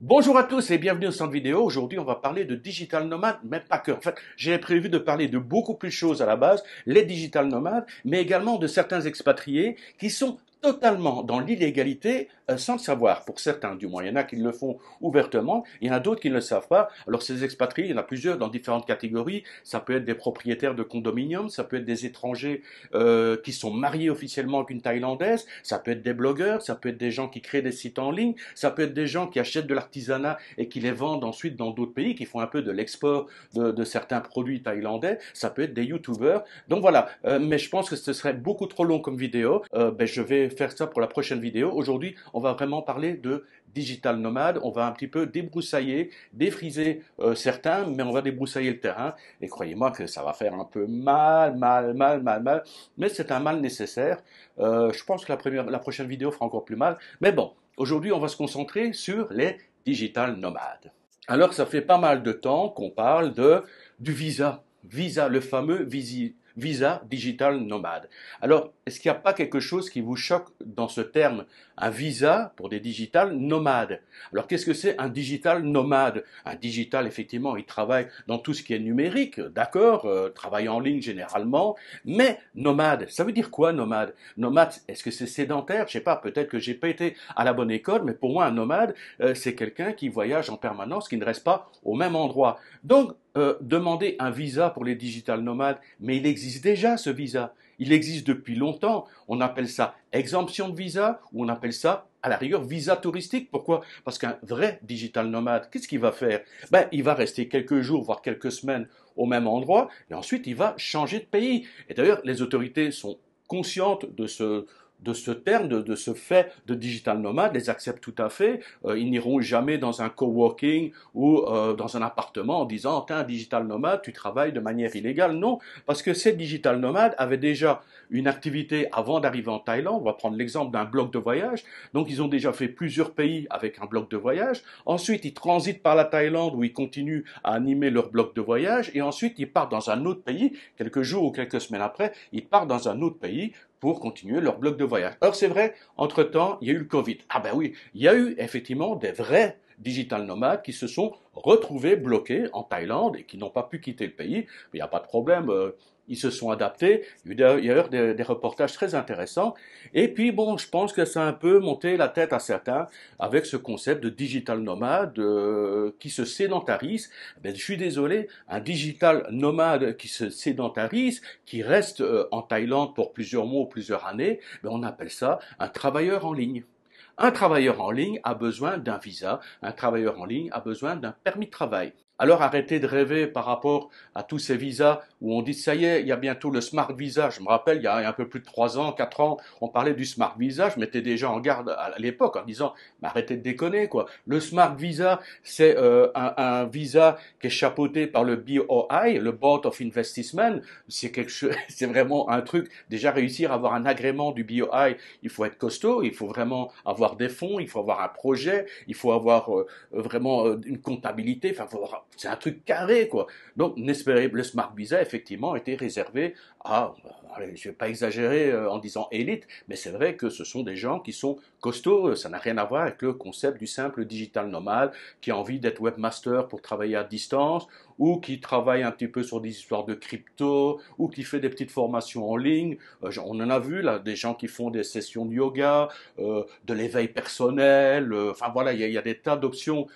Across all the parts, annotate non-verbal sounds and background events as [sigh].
Bonjour à tous et bienvenue au cette vidéo. Aujourd'hui, on va parler de digital nomade, mais pas que. En fait, j'ai prévu de parler de beaucoup plus de choses à la base, les digital nomades, mais également de certains expatriés qui sont totalement dans l'illégalité euh, sans le savoir. Pour certains, du moins, il y en a qui le font ouvertement, il y en a d'autres qui ne le savent pas. Alors ces expatriés, il y en a plusieurs dans différentes catégories. Ça peut être des propriétaires de condominiums, ça peut être des étrangers euh, qui sont mariés officiellement avec une Thaïlandaise, ça peut être des blogueurs, ça peut être des gens qui créent des sites en ligne, ça peut être des gens qui achètent de l'artisanat et qui les vendent ensuite dans d'autres pays, qui font un peu de l'export de, de, certains produits thaïlandais, ça peut être des youtubeurs. Donc voilà, euh, mais je pense que ce serait beaucoup trop long comme vidéo. Euh, ben, je vais faire ça pour la prochaine vidéo. Aujourd'hui, on va vraiment parler de digital nomade. On va un petit peu débroussailler, défriser euh, certains, mais on va débroussailler le terrain. Et croyez-moi que ça va faire un peu mal, mal, mal, mal, mal. Mais c'est un mal nécessaire. Euh, je pense que la, première, la prochaine vidéo fera encore plus mal. Mais bon, aujourd'hui, on va se concentrer sur les digital nomades. Alors, ça fait pas mal de temps qu'on parle de, du visa. Visa, le fameux visi, visa digital nomade. Alors, est-ce qu'il n'y a pas quelque chose qui vous choque dans ce terme Un visa pour des digital nomades. Alors, qu'est-ce que c'est un digital nomade Un digital, effectivement, il travaille dans tout ce qui est numérique, d'accord, euh, travaille en ligne généralement, mais nomade, ça veut dire quoi nomade Nomade, est-ce que c'est sédentaire Je sais pas, peut-être que j'ai pas été à la bonne école, mais pour moi, un nomade, euh, c'est quelqu'un qui voyage en permanence, qui ne reste pas au même endroit. Donc, euh, demander un visa pour les digital nomades, mais il existe déjà ce visa. Il existe depuis longtemps. On appelle ça exemption de visa ou on appelle ça, à la rigueur, visa touristique. Pourquoi Parce qu'un vrai digital nomade, qu'est-ce qu'il va faire ben, Il va rester quelques jours, voire quelques semaines au même endroit et ensuite il va changer de pays. Et d'ailleurs, les autorités sont conscientes de ce, de ce terme, de, ce fait de digital nomade, les acceptent tout à fait. Euh, ils n'iront jamais dans un coworking ou euh, dans un appartement en disant t'es un digital nomade, tu travailles de manière illégale. Non, parce que ces digital nomades avaient déjà une activité avant d'arriver en Thaïlande. On va prendre l'exemple d'un bloc de voyage. Donc ils ont déjà fait plusieurs pays avec un bloc de voyage. Ensuite ils transitent par la Thaïlande où ils continuent à animer leur bloc de voyage et ensuite ils partent dans un autre pays. Quelques jours ou quelques semaines après, ils partent dans un autre pays pour continuer leur bloc de voyage. Or, c'est vrai, entre-temps, il y a eu le Covid. Ah ben oui, il y a eu effectivement des vrais digital nomades qui se sont retrouvés bloqués en Thaïlande et qui n'ont pas pu quitter le pays. Mais il n'y a pas de problème. Euh, ils se sont adaptés. Il y a eu des, des, reportages très intéressants. Et puis, bon, je pense que ça a un peu monté la tête à certains avec ce concept de digital nomade euh, qui se sédentarise. Ben, je suis désolé, un digital nomade qui se sédentarise, qui reste euh, en Thaïlande pour plusieurs mois ou plusieurs années, ben, on appelle ça un travailleur en ligne. Un travailleur en ligne a besoin d'un visa, un travailleur en ligne a besoin d'un permis de travail. Alors arrêtez de rêver par rapport à tous ces visas où on dit ça y est, il y a bientôt le smart visa. Je me rappelle, il y a un peu plus de trois ans, quatre ans, on parlait du smart visa. Je m'étais déjà en garde à l'époque en disant, mais arrêtez de déconner quoi. Le smart visa, c'est euh, un, visa qui est chapeauté par le BOI, le Board of Investment. C'est quelque chose, [laughs] c'est vraiment un truc. Déjà réussir à avoir un agrément du BOI, il faut être costaud, il faut vraiment avoir des fonds, il faut avoir un projet, il faut avoir euh, vraiment euh, une comptabilité. Enfin, c'est un truc carré, quoi. Donc, le Smart Visa, effectivement, était réservé à, euh, je ne vais pas exagérer euh, en disant élite, mais c'est vrai que ce sont des gens qui sont costaud, euh, ça n'a rien à voir avec le concept du simple digital nomade qui a envie d'être webmaster pour travailler à distance ou qui travaille un petit peu sur des histoires de crypto ou qui fait des petites formations en ligne. Euh, on en a vu là des gens qui font des sessions de yoga, euh, de l'éveil personnel. enfin voilà, il y, y, a des tas d'options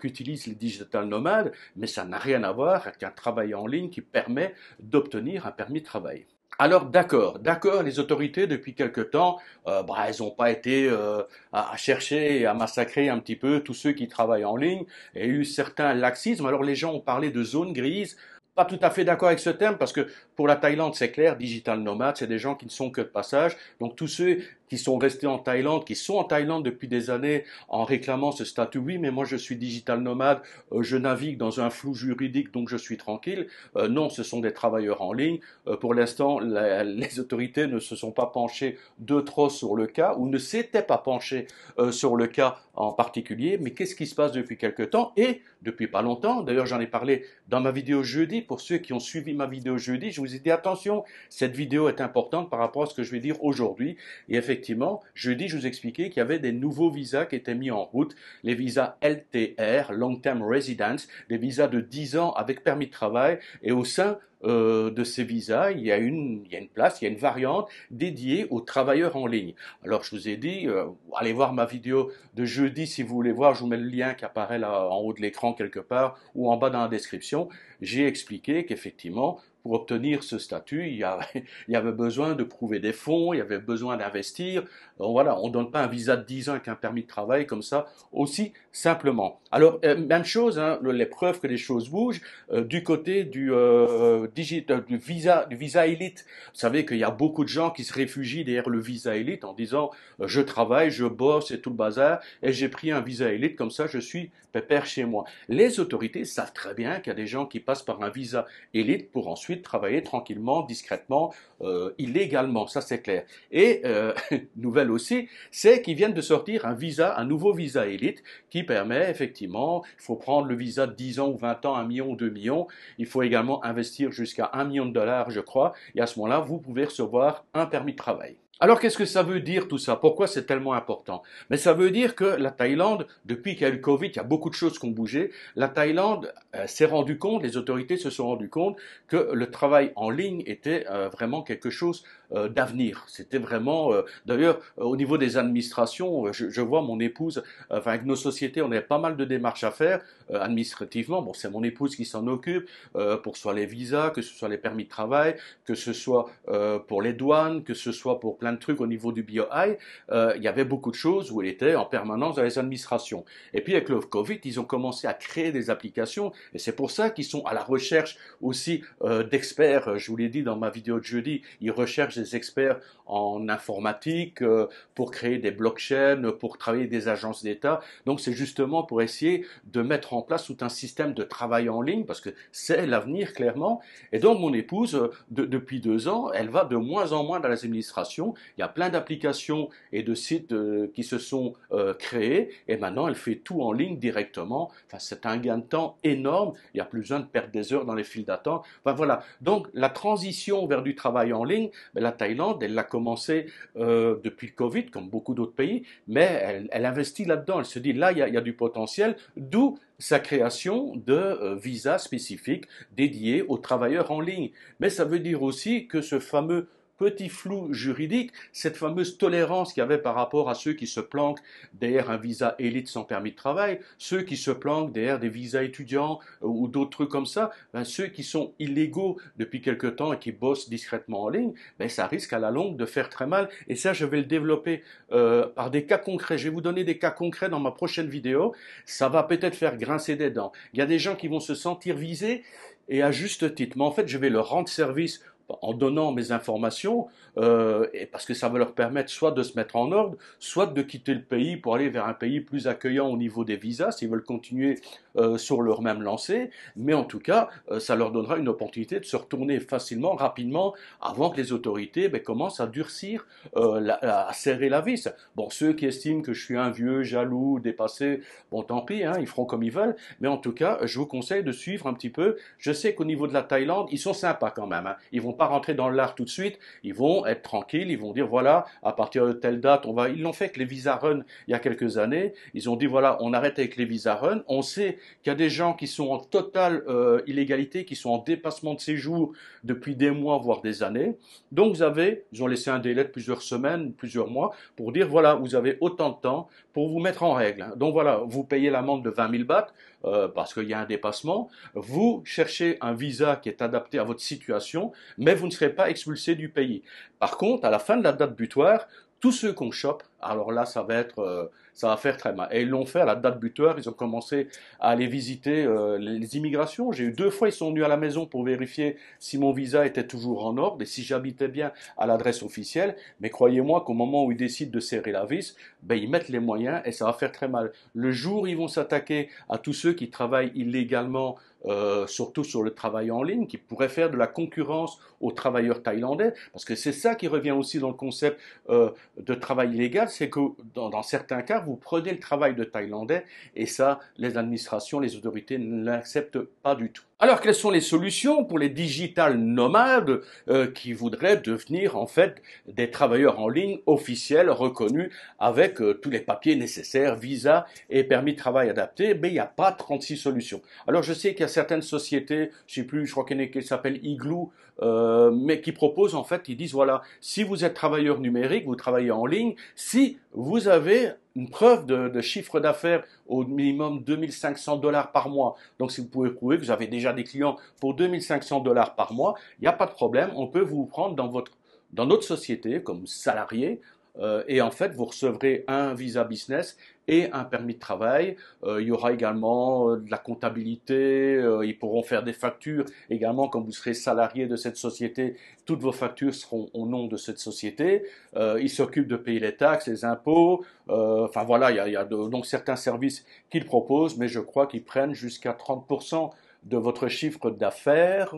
qu'utilisent les digital nomades, mais ça n'a rien à voir avec un travail en ligne qui permet d'obtenir un permis de travail. Alors d'accord, d'accord, les autorités depuis quelque temps, euh, bah, elles n'ont pas été euh, à, chercher et à massacrer un petit peu tous ceux qui travaillent en ligne. et eu certains laxismes. Alors les gens ont parlé de zone grise. Pas tout à fait d'accord avec ce terme parce que pour la Thaïlande c'est clair, digital nomade, c'est des gens qui ne sont que de passage. Donc tous ceux qui sont restés en Thaïlande, qui sont en Thaïlande depuis des années en réclamant ce statut. Oui, mais moi je suis digital nomade, euh, je navigue dans un flou juridique, donc je suis tranquille. Euh, non, ce sont des travailleurs en ligne. Euh, pour l'instant, les autorités ne se sont pas penchées de trop sur le cas, ou ne s'étaient pas penchées sur le cas en particulier. Mais qu'est-ce qui se passe depuis quelque temps Et depuis pas longtemps, d'ailleurs j'en ai parlé dans ma vidéo jeudi, pour ceux qui ont suivi ma vidéo jeudi, je vous ai dit attention, cette vidéo est importante par rapport à ce que je vais dire aujourd'hui. Et effectivement, jeudi, je vous expliquais qu'il y avait des nouveaux visas qui étaient mis en route, les visas LTR, Long Term Residence, des visas de 10 ans avec permis de travail, et au sein euh, de ces visas, il y, a une, place, il y a une variante dédiée aux travailleurs en ligne. Alors, je vous ai dit, euh, allez voir ma vidéo de jeudi si vous voulez voir, je vous mets le lien qui apparaît en haut de l'écran quelque part ou en bas dans la description. J'ai expliqué qu'effectivement, pour obtenir ce statut, il y, avait, [laughs] il y, avait, besoin de prouver des fonds, il y avait besoin d'investir. Voilà, on ne donne pas un visa de 10 ans avec un permis de travail comme ça, aussi simplement. Alors, euh, même chose, hein, les preuves que les choses bougent, euh, du côté euh, du, visa, du visa élite, vous savez qu'il y a beaucoup de gens qui se réfugient derrière le visa élite en disant je travaille, je bosse et tout le bazar, et j'ai pris un visa élite, comme ça je suis pépère chez moi. Les autorités savent très bien qu'il y a des gens qui passent par un visa élite pour ensuite de travailler tranquillement, discrètement, euh, illégalement, ça c'est clair. Et euh, [laughs] nouvelle aussi, c'est qu'ils viennent de sortir un visa, un nouveau visa élite qui permet effectivement, il faut prendre le visa de 10 ans ou 20 ans, 1 million ou 2 millions, il faut également investir jusqu'à 1 million de dollars, je crois, et à ce moment-là, vous pouvez recevoir un permis de travail. Alors qu'est-ce que ça veut dire tout ça Pourquoi c'est tellement important Mais ça veut dire que la Thaïlande, depuis qu'il y a eu le Covid, il y a beaucoup de choses qui ont bougé. La Thaïlande euh, s'est rendue compte, les autorités se sont rendues compte que le travail en ligne était euh, vraiment quelque chose euh, d'avenir. C'était vraiment, euh, d'ailleurs, euh, au niveau des administrations, je, vois mon épouse, enfin avec nos sociétés, on avait pas mal de démarches à faire administrativement. Bon, c'est mon épouse qui s'en occupe pour soit les visas, que ce soit les permis de travail, que ce soit pour les douanes, que ce soit pour plein de trucs au niveau du BioI. il y avait beaucoup de choses où elle était en permanence dans les administrations. Et puis avec le Covid, ils ont commencé à créer des applications et c'est pour ça qu'ils sont à la recherche aussi d'experts. Je vous l'ai dit dans ma vidéo de jeudi, ils recherchent des experts en informatique, euh, pour créer des blockchains, pour travailler des agences d'État. Donc c'est justement pour essayer de mettre en place tout un système de travail en ligne, parce que c'est l'avenir clairement. Et donc mon épouse, euh, depuis deux ans, elle va de moins en moins dans les administrations. Il y a plein d'applications et de sites euh, qui se sont créés, et maintenant elle fait tout en ligne directement. Enfin, c'est un gain de temps énorme. Il n'y a plus besoin de perdre des heures dans les files d'attente. Enfin voilà. Donc la transition vers du travail en ligne, ben, la Thaïlande, elle l'a commencé euh, depuis le Covid, comme beaucoup d'autres pays, mais elle, investit là-dedans. Elle se dit, là, il y, a, du potentiel, d'où sa création de euh, visas spécifiques dédiés aux travailleurs en ligne. Mais ça veut dire aussi que ce fameux petit flou juridique, cette fameuse tolérance qu'il y avait par rapport à ceux qui se planquent derrière un visa élite sans permis de travail, ceux qui se planquent derrière des visas étudiants euh, ou d'autres trucs comme ça, ben, ceux qui sont illégaux depuis quelque temps et qui bossent discrètement en ligne, ben ça risque à la longue de faire très mal. Et ça, je vais le développer euh, par des cas concrets. Je vais vous donner des cas concrets dans ma prochaine vidéo. Ça va peut-être faire grincer des dents. Il y a des gens qui vont se sentir visés et à juste titre. Mais en fait, je vais leur rendre service en donnant mes informations, euh, et parce que ça va leur permettre soit de se mettre en ordre, soit de quitter le pays pour aller vers un pays plus accueillant au niveau des visas, s'ils veulent continuer euh, sur leur même lancée. Mais en tout cas, euh, ça leur donnera une opportunité de se retourner facilement, rapidement, avant que les autorités ben, commencent à durcir, à serrer la vis. Bon, ceux qui estiment que je suis un vieux, jaloux, dépassé, bon, tant pis, hein, ils feront comme ils veulent. Mais en tout cas, je vous conseille de suivre un petit peu. Je sais qu'au niveau de la Thaïlande, ils sont sympas quand même. Hein. Ils vont pas rentrer dans l'art tout de suite, ils vont être tranquilles, ils vont dire voilà, à partir de telle date, on va. Ils l'ont fait avec les visa run il y a quelques années. Ils ont dit voilà, on arrête avec les visa run. On sait qu'il y a des gens qui sont en totale euh, illégalité, qui sont en dépassement de séjour depuis des mois voire des années. Donc vous avez, ils ont laissé un délai de plusieurs semaines, plusieurs mois pour dire voilà, vous avez autant de temps pour vous mettre en règle. Donc voilà, vous payez l'amende de 20 000 bahts euh, parce qu'il y a un dépassement. Vous cherchez un visa qui est adapté à votre situation, mais vous ne serez pas expulsé du pays. Par contre, à la fin de la date butoir, tous ceux qu'on chope alors là, ça va être, euh, faire très mal. Et ils l'ont fait à la date buteur. Ils ont commencé à aller visiter euh, les immigrations. J'ai eu deux fois, ils sont venus à la maison pour vérifier si mon visa était toujours en ordre et si j'habitais bien à l'adresse officielle. Mais croyez-moi qu'au moment où ils décident de serrer la vis, ben, ils mettent les moyens et ça va faire très mal. Le jour, ils vont s'attaquer à tous ceux qui travaillent illégalement. Euh, surtout sur le travail en ligne, qui pourrait faire de la concurrence aux travailleurs thaïlandais, parce que c'est ça qui revient aussi dans le concept de travail illégal, c'est que dans, certains cas, vous prenez le travail de Thaïlandais et ça, les administrations, les autorités ne l'acceptent pas du tout. Alors quelles sont les solutions pour les digital nomades euh, qui voudraient devenir en fait des travailleurs en ligne officiels reconnus avec euh, tous les papiers nécessaires, visa et permis de travail adapté Mais il n'y a pas 36 solutions. Alors je sais qu'il y a certaines sociétés, je sais plus, je crois qu'il y s'appelle Igloo, euh, mais qui proposent en fait, ils disent voilà, si vous êtes travailleur numérique, vous travaillez en ligne, si vous avez une preuve de, chiffre d'affaires au minimum 2500 dollars par mois. Donc si vous pouvez prouver que vous avez déjà des clients pour 2500 dollars par mois, il n'y a pas de problème, on peut vous prendre dans, votre, dans notre société comme salarié. Euh, et en fait, vous recevrez un visa business et un permis de travail. Euh, il y aura également euh, de la comptabilité, euh, ils pourront faire des factures. Également, quand vous serez salarié de cette société, toutes vos factures seront au nom de cette société. ils s'occupent de payer les taxes, les impôts. Enfin voilà, il y a, donc certains services qu'ils proposent, mais je crois qu'ils prennent jusqu'à 30% de votre chiffre d'affaires,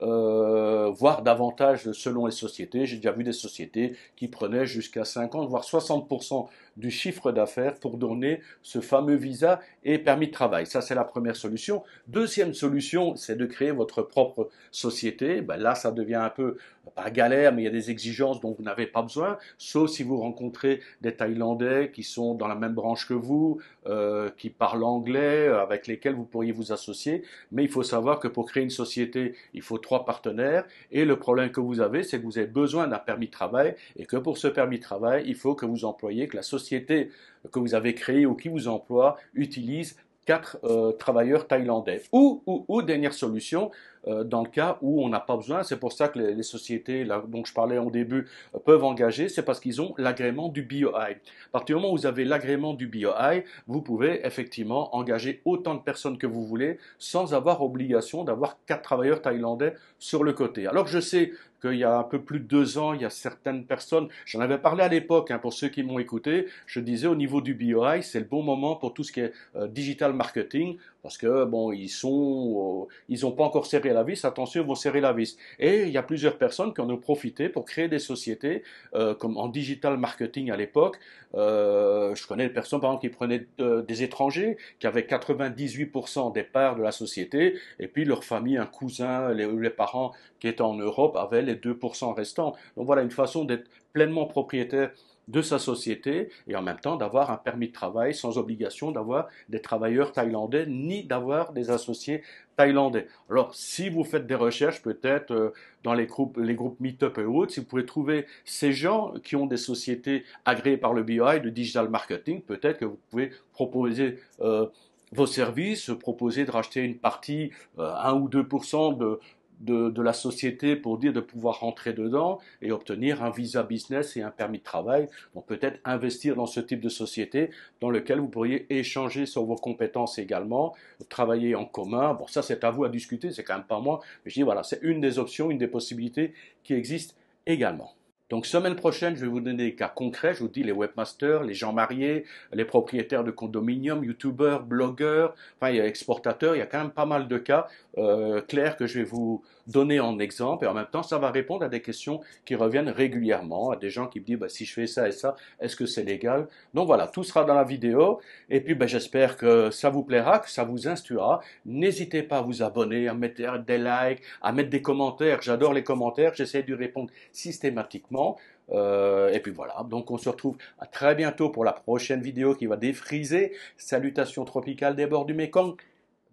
voire davantage selon les sociétés. J'ai déjà vu des sociétés qui prenaient jusqu'à 50, voire 60% du chiffre d'affaires pour donner ce fameux visa et permis de travail. Ça, c'est la première solution. Deuxième solution, c'est de créer votre propre société. Ben là, ça devient un peu pas galère, mais il y a des exigences dont vous n'avez pas besoin, sauf si vous rencontrez des Thaïlandais qui sont dans la même branche que vous, euh, qui parlent anglais, euh, avec lesquels vous pourriez vous associer. Mais il faut savoir que pour créer une société, il faut trois partenaires. Et le problème que vous avez, c'est que vous avez besoin d'un permis de travail et que pour ce permis de travail, il faut que vous employiez, que la société que vous avez créé ou qui vous emploie utilise quatre euh, travailleurs thaïlandais. ou, ou, dernière solution, euh, dans le cas où on n'a pas besoin. C'est pour ça que les, sociétés là, dont je parlais au début euh, peuvent engager, c'est parce qu'ils ont l'agrément du BOI. À partir du moment où vous avez l'agrément du BOI, vous pouvez effectivement engager autant de personnes que vous voulez sans avoir obligation d'avoir quatre travailleurs thaïlandais sur le côté. Alors je sais qu'il y a un peu plus de deux ans, il y a certaines personnes, j'en avais parlé à l'époque, hein, pour ceux qui m'ont écouté, je disais au niveau du BOI, c'est le bon moment pour tout ce qui est euh, digital marketing, parce que bon, ils sont, euh, ils n'ont pas encore serré la vis. Attention, ils vont serrer la vis. Et il y a plusieurs personnes qui en ont profité pour créer des sociétés, euh, comme en digital marketing à l'époque. Euh, je connais des personnes par exemple qui prenaient euh, des étrangers, qui avaient 98% des parts de la société, et puis leur famille, un cousin, les, les parents qui étaient en Europe avaient les 2% restants. Donc voilà une façon d'être pleinement propriétaire de sa société et en même temps d'avoir un permis de travail sans obligation d'avoir des travailleurs thaïlandais ni d'avoir des associés thaïlandais. Alors si vous faites des recherches peut-être euh, dans les groupes, les groupes Meetup et autres, si vous pouvez trouver ces gens qui ont des sociétés agréées par le BI de digital marketing, peut-être que vous pouvez proposer... Euh, vos services, proposer de racheter une partie, 1 euh, ou 2% de, de, la société pour dire de pouvoir rentrer dedans et obtenir un visa business et un permis de travail. Donc peut-être investir dans ce type de société dans lequel vous pourriez échanger sur vos compétences également, travailler en commun. Bon, ça c'est à vous à discuter, c'est quand même pas moi. Mais je dis voilà, c'est une des options, une des possibilités qui existent également. Donc semaine prochaine, je vais vous donner des cas concrets. Je vous dis les webmasters, les gens mariés, les propriétaires de condominiums, youtubeurs, blogueurs, enfin il y a exportateurs, il y a quand même pas mal de cas euh, clairs que je vais vous donner en exemple et en même temps, ça va répondre à des questions qui reviennent régulièrement, à des gens qui me disent bah, si je fais ça et ça, est-ce que c'est légal Donc voilà, tout sera dans la vidéo et puis bah, j'espère que ça vous plaira, que ça vous instruira. N'hésitez pas à vous abonner, à mettre des likes, à mettre des commentaires. J'adore les commentaires, j'essaie d'y répondre systématiquement. Euh, et puis voilà, donc on se retrouve à très bientôt pour la prochaine vidéo qui va défriser. Salutations tropicales des bords du Mékong.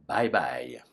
Bye bye.